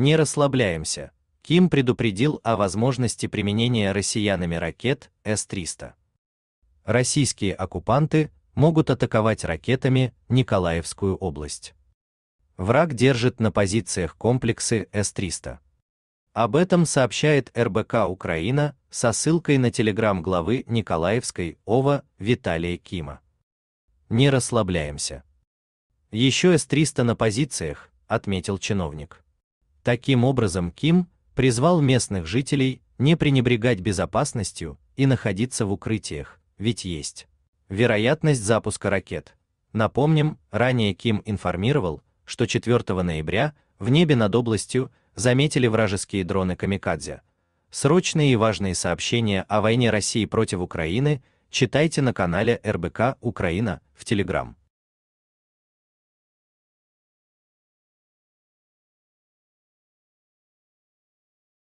Не расслабляемся. Ким предупредил о возможности применения россиянами ракет С-300. Российские оккупанты могут атаковать ракетами Николаевскую область. Враг держит на позициях комплексы С-300. Об этом сообщает РБК Украина со ссылкой на телеграм главы Николаевской ОВА Виталия Кима. Не расслабляемся. Еще С-300 на позициях, отметил чиновник. Таким образом, Ким призвал местных жителей не пренебрегать безопасностью и находиться в укрытиях, ведь есть вероятность запуска ракет. Напомним, ранее Ким информировал, что 4 ноября в небе над областью заметили вражеские дроны «Камикадзе». Срочные и важные сообщения о войне России против Украины читайте на канале РБК «Украина» в Телеграм.